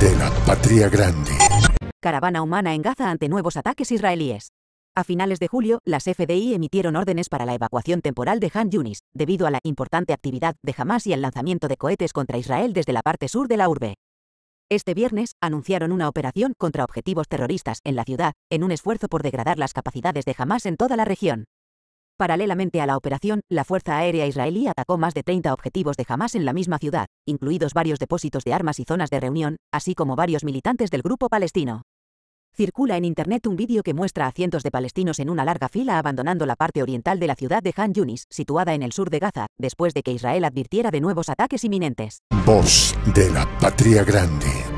de la Patria Grande. Caravana humana en Gaza ante nuevos ataques israelíes. A finales de julio, las FDI emitieron órdenes para la evacuación temporal de Han Yunis, debido a la importante actividad de Hamas y el lanzamiento de cohetes contra Israel desde la parte sur de la urbe. Este viernes, anunciaron una operación contra objetivos terroristas en la ciudad, en un esfuerzo por degradar las capacidades de Hamas en toda la región. Paralelamente a la operación, la Fuerza Aérea Israelí atacó más de 30 objetivos de Hamas en la misma ciudad, incluidos varios depósitos de armas y zonas de reunión, así como varios militantes del grupo palestino. Circula en Internet un vídeo que muestra a cientos de palestinos en una larga fila abandonando la parte oriental de la ciudad de Han Yunis, situada en el sur de Gaza, después de que Israel advirtiera de nuevos ataques inminentes. Voz de la Patria Grande.